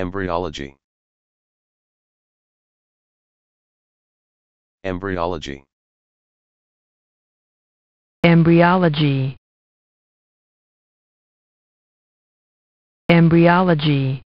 Embryology Embryology Embryology Embryology